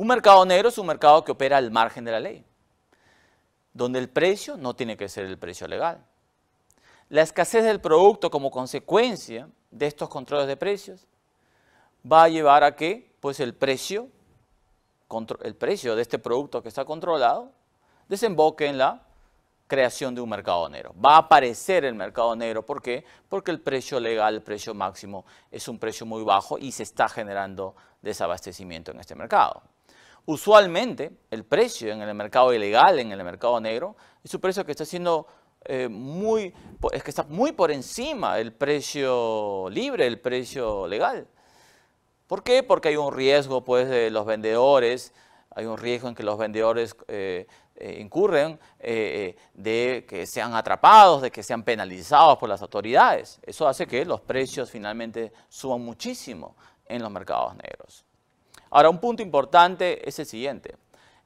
Un mercado negro es un mercado que opera al margen de la ley, donde el precio no tiene que ser el precio legal. La escasez del producto como consecuencia de estos controles de precios va a llevar a que pues, el, precio, el precio de este producto que está controlado desemboque en la creación de un mercado negro. Va a aparecer el mercado negro, ¿por qué? Porque el precio legal, el precio máximo, es un precio muy bajo y se está generando desabastecimiento en este mercado usualmente el precio en el mercado ilegal, en el mercado negro, es un precio que está siendo eh, muy, es que está muy por encima del precio libre, el precio legal. ¿Por qué? Porque hay un riesgo pues, de los vendedores, hay un riesgo en que los vendedores eh, eh, incurren de que sean atrapados, de que sean penalizados por las autoridades. Eso hace que los precios finalmente suban muchísimo en los mercados negros. Ahora, un punto importante es el siguiente,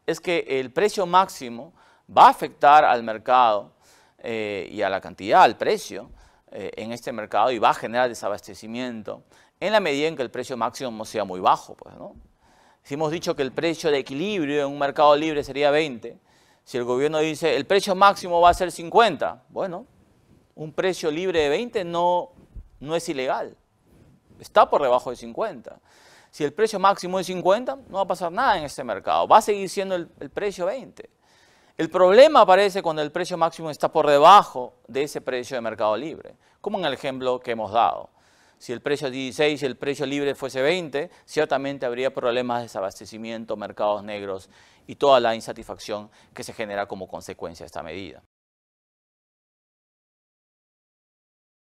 es que el precio máximo va a afectar al mercado eh, y a la cantidad, al precio, eh, en este mercado y va a generar desabastecimiento en la medida en que el precio máximo sea muy bajo. Pues, ¿no? Si hemos dicho que el precio de equilibrio en un mercado libre sería 20, si el gobierno dice el precio máximo va a ser 50, bueno, un precio libre de 20 no, no es ilegal, está por debajo de 50. Si el precio máximo es 50, no va a pasar nada en este mercado. Va a seguir siendo el, precio 20. El problema aparece cuando el precio máximo está por debajo de ese precio de mercado libre, como en el ejemplo que hemos dado. Si el precio 16 y el precio libre fuese 20, ciertamente habría problemas de desabastecimiento, mercados negros y toda la insatisfacción que se genera como consecuencia de esta medida.